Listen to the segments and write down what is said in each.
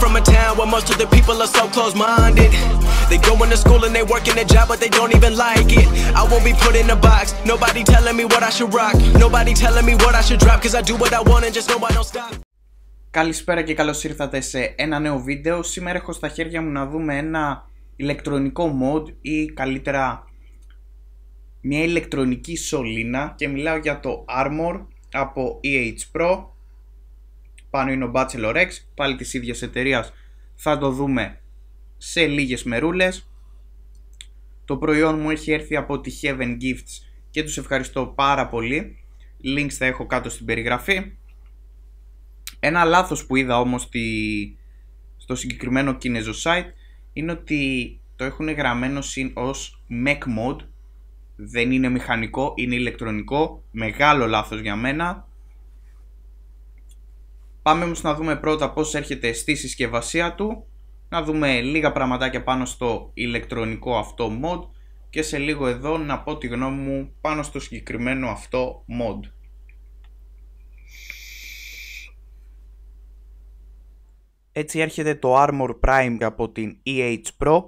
from a town where most of the people are so close-minded They going to school and they working a job but they don't even like it I won't be put in a box, nobody telling me what I should rock Nobody telling me what I should drop cause I do what I want and just know I don't stop Καλησπέρα και καλώς ήρθατε σε ένα νέο βίντεο Σήμερα έχω στα χέρια μου να δούμε ένα ηλεκτρονικό mod ή καλύτερα μια ηλεκτρονική σωλήνα και μιλάω για το Armor από EH Pro πάνω είναι ο Bachelor X, πάλι της ίδιας εταιρείας. Θα το δούμε σε λίγες μερούλες. Το προϊόν μου έχει έρθει από τη Heaven Gifts και τους ευχαριστώ πάρα πολύ. Links θα έχω κάτω στην περιγραφή. Ένα λάθος που είδα όμως στη... στο συγκεκριμένο κινέζο site είναι ότι το έχουν γραμμένο ως Mac Mode. Δεν είναι μηχανικό, είναι ηλεκτρονικό. Μεγάλο λάθος για μένα. Πάμε όμως να δούμε πρώτα πώς έρχεται στη συσκευασία του, να δούμε λίγα πραγματάκια πάνω στο ηλεκτρονικό αυτό mod και σε λίγο εδώ να πω τη γνώμη μου πάνω στο συγκεκριμένο αυτό mod. Έτσι έρχεται το Armor Prime από την EH Pro.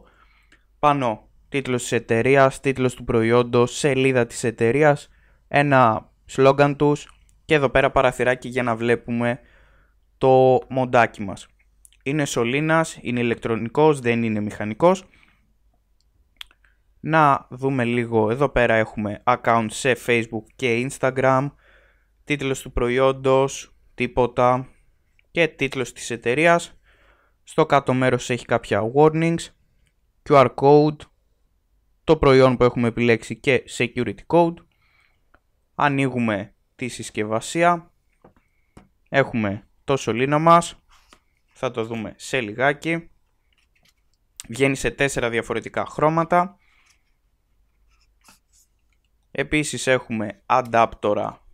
Πάνω τίτλος της εταιρείας, τίτλος του προϊόντος, σελίδα της εταιρείας, ένα σλόγγαν τους και εδώ πέρα παραθυράκι για να βλέπουμε το μοντάκι μας. Είναι σωλήνας, είναι ηλεκτρονικός, δεν είναι μηχανικός. Να δούμε λίγο, εδώ πέρα έχουμε account σε facebook και instagram, τίτλος του προϊόντος, τίποτα και τίτλος της εταιρείας. Στο κάτω μέρος έχει κάποια warnings, QR code, το προϊόν που έχουμε επιλέξει και security code. Ανοίγουμε τη συσκευασία. Έχουμε το σωλήνα μας. Θα το δούμε σε λιγάκι. Βγαίνει σε τέσσερα διαφορετικά χρώματα. Επίσης έχουμε αντάπτορα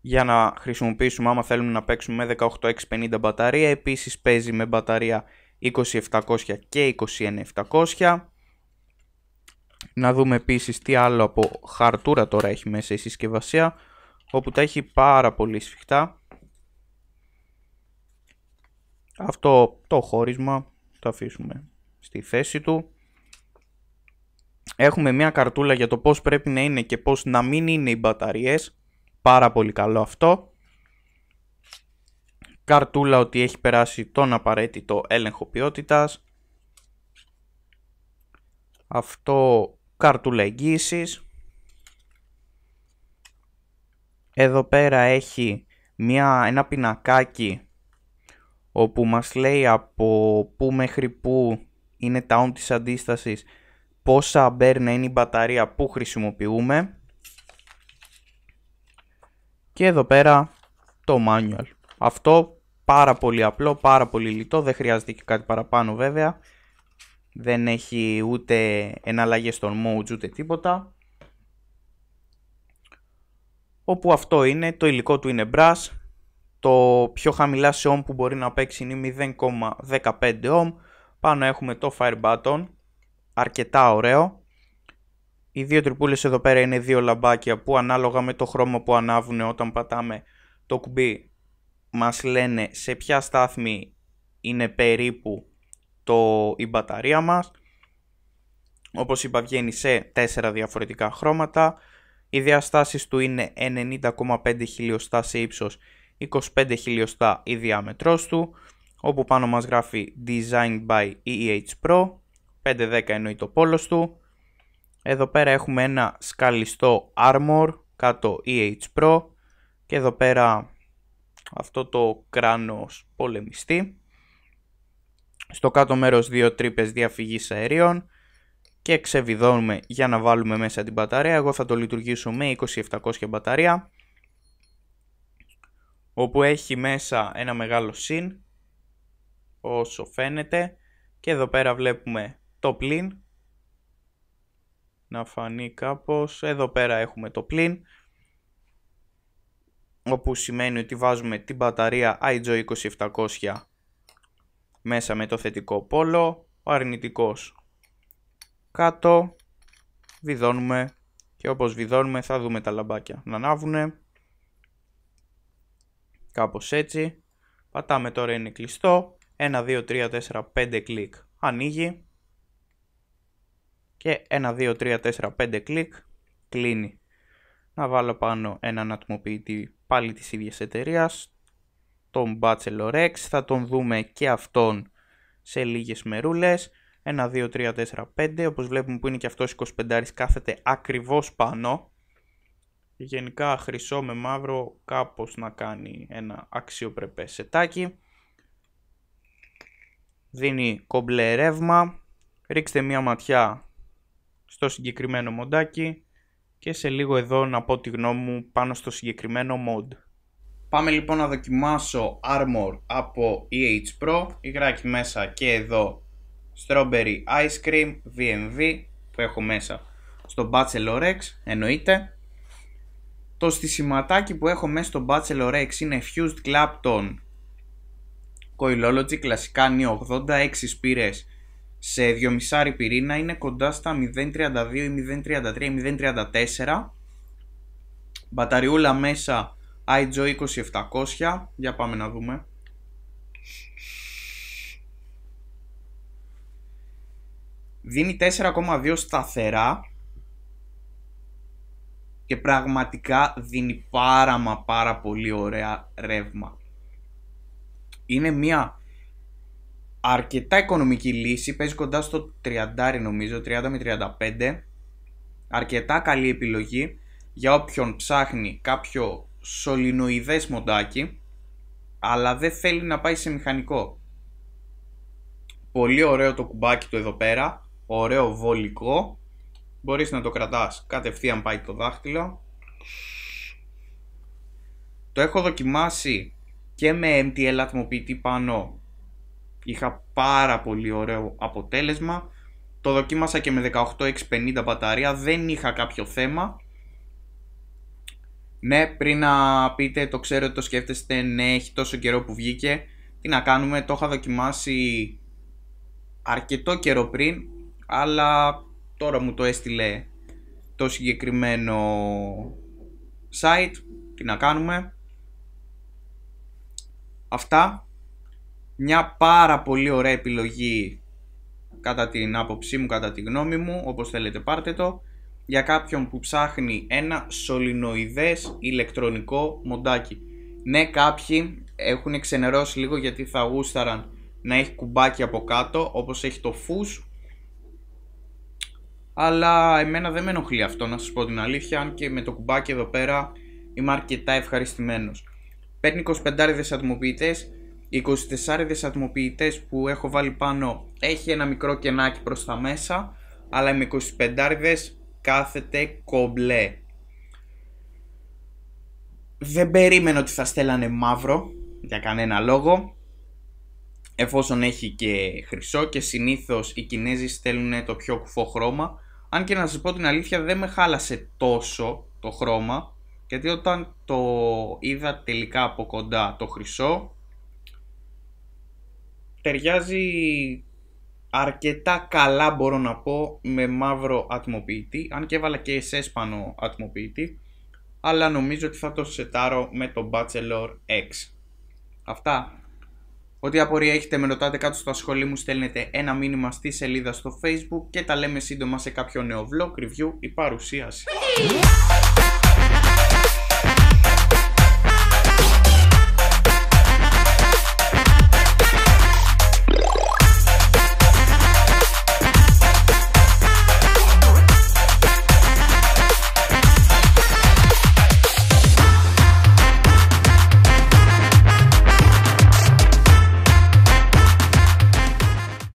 για να χρησιμοποιήσουμε άμα θέλουμε να παίξουμε με 18650 μπαταρία. Επίσης παίζει με μπαταρία 2700 και 21700. Να δούμε επίσης τι άλλο από χαρτούρα τώρα έχει μέσα η συσκευασία όπου τα έχει πάρα πολύ σφιχτά. Αυτό το χώρισμα το αφήσουμε στη θέση του. Έχουμε μια καρτούλα για το πώς πρέπει να είναι και πώς να μην είναι οι μπαταρίες. Πάρα πολύ καλό αυτό. Καρτούλα ότι έχει περάσει τον απαραίτητο έλεγχο ποιότητας. Αυτό καρτούλα εγγύησης. Εδώ πέρα έχει μια, ένα πινακάκι όπου μας λέει από πού μέχρι πού είναι τα ohm της αντίστασης, πόσα μπερνα είναι η μπαταρία που χρησιμοποιούμε και εδώ πέρα το manual. Αυτό πάρα πολύ απλό, πάρα πολύ λιτό, δεν χρειάζεται και κάτι παραπάνω βέβαια. Δεν έχει ούτε εναλλαγές στον modes ούτε τίποτα όπου αυτό είναι, το υλικό του είναι brass, το πιο χαμηλά σε ohm που μπορεί να παίξει είναι 0,15 ohm, πάνω έχουμε το fire button, αρκετά ωραίο. Οι δύο τρυπούλες εδώ πέρα είναι δύο λαμπάκια που ανάλογα με το χρώμα που ανάβουν όταν πατάμε το κουμπί μας λένε σε ποια στάθμη είναι περίπου το, η μπαταρία μας. Όπως είπα βγαίνει σε τέσσερα διαφορετικά χρώματα. Οι διαστάσεις του είναι 90,5 χιλιοστά σε ύψος, 25 χιλιοστά η διάμετρός του, όπου πάνω μας γράφει Designed by EEH Pro, 510 εννοεί το πόλος του. Εδώ πέρα έχουμε ένα σκαλιστό Armor, κάτω EH Pro και εδώ πέρα αυτό το κράνος πολεμιστή. Στο κάτω μέρος δύο τρύπες διαφυγής αερίων και ξεβιδώνουμε για να βάλουμε μέσα την μπαταρία. Εγώ θα το λειτουργήσω με 2700 μπαταρία όπου έχει μέσα ένα μεγάλο συν όσο φαίνεται και εδώ πέρα βλέπουμε το πλήν να φανεί κάπως εδώ πέρα έχουμε το πλήν όπου σημαίνει ότι βάζουμε την μπαταρία iJoy 2700 μέσα με το θετικό πόλο ο αρνητικός κάτω, βιδώνουμε και όπως βιδώνουμε θα δούμε τα λαμπάκια να ανάβουν. Κάπως έτσι. Πατάμε τώρα είναι κλειστό. 1, 2, 3, 4, 5 κλικ ανοίγει. Και 1, 2, 3, 4, 5 κλικ κλείνει. Να βάλω πάνω έναν ατμοποιητή πάλι της ίδιας εταιρείας, τον Bachelor X. Θα τον δούμε και αυτόν σε λίγες μερούλες. 1, 2, 3, 4, 5. Όπως βλέπουμε που είναι και αυτός 25 κάθεται ακριβώς πάνω. Γενικά χρυσό με μαύρο κάπως να κάνει ένα αξιοπρεπές σετάκι. Δίνει κομπλε ρεύμα. Ρίξτε μια ματιά στο συγκεκριμένο μοντάκι και σε λίγο εδώ να πω τη γνώμη μου πάνω στο συγκεκριμένο mod. Πάμε λοιπόν να δοκιμάσω Armor από EH Pro, υγράκι μέσα και εδώ Strawberry Ice Cream VMV που έχω μέσα στο Bachelor X εννοείται το στισηματάκι που έχω μέσα στο Bachelor X είναι Fused Clapton Coilology κλασικά νι 86 σπήρες σε 2,5 πυρήνα είναι κοντά στα 0.32, 0.33, 0.34 μπαταριούλα μέσα iJoy 2700 για πάμε να δούμε δίνει 4,2 σταθερά και πραγματικά δίνει πάρα μα πάρα πολύ ωραία ρεύμα. Είναι μια αρκετά οικονομική λύση, παίζει κοντά στο 30 νομίζω, 30 με 35. Αρκετά καλή επιλογή για όποιον ψάχνει κάποιο σωληνοειδές μοντάκι, αλλά δεν θέλει να πάει σε μηχανικό. Πολύ ωραίο το κουμπάκι του εδώ πέρα ωραίο βολικό. Μπορείς να το κρατάς κατευθείαν πάει το δάχτυλο. Το έχω δοκιμάσει και με MTL ατμοποιητή πάνω. Είχα πάρα πολύ ωραίο αποτέλεσμα. Το δοκίμασα και με 18x50 50 μπαταρία. Δεν είχα κάποιο θέμα. Ναι, πριν να πείτε, το ξέρω ότι το σκέφτεστε, ναι, έχει τόσο καιρό που βγήκε. Τι να κάνουμε, το είχα δοκιμάσει αρκετό καιρό πριν, αλλά τώρα μου το έστειλε το συγκεκριμένο site, τι να κάνουμε. Αυτά, μια πάρα πολύ ωραία επιλογή κατά την άποψή μου, κατά τη γνώμη μου, όπως θέλετε πάρτε το, για κάποιον που ψάχνει ένα σωληνοειδές ηλεκτρονικό μοντάκι. Ναι, κάποιοι έχουν ξενερώσει λίγο γιατί θα γούσταραν να έχει κουμπάκι από κάτω, όπως έχει το φους αλλά εμένα δεν με ενοχλεί αυτό να σας πω την αλήθεια αν και με το κουμπάκι εδώ πέρα είμαι αρκετά ευχαριστημένος παίρνει 25 ατμοποιητές οι 24 ατμοποιητές που έχω βάλει πάνω έχει ένα μικρό κενάκι προς τα μέσα αλλά με 25 κάθεται κομπλέ δεν περίμενα ότι θα στέλνανε μαύρο για κανένα λόγο εφόσον έχει και χρυσό και συνήθως οι Κινέζοι στέλνουν το πιο κουφό χρώμα αν και να σας πω την αλήθεια δεν με χάλασε τόσο το χρώμα γιατί όταν το είδα τελικά από κοντά το χρυσό ταιριάζει αρκετά καλά μπορώ να πω με μαύρο ατμοποιητή αν και έβαλα και SS πάνω ατμοποιητή αλλά νομίζω ότι θα το σετάρω με το Bachelor X. Αυτά. Ό,τι απορία έχετε με ρωτάτε κάτω στα σχόλια μου στέλνετε ένα μήνυμα στη σελίδα στο facebook και τα λέμε σύντομα σε κάποιο νέο vlog, review ή παρουσίαση.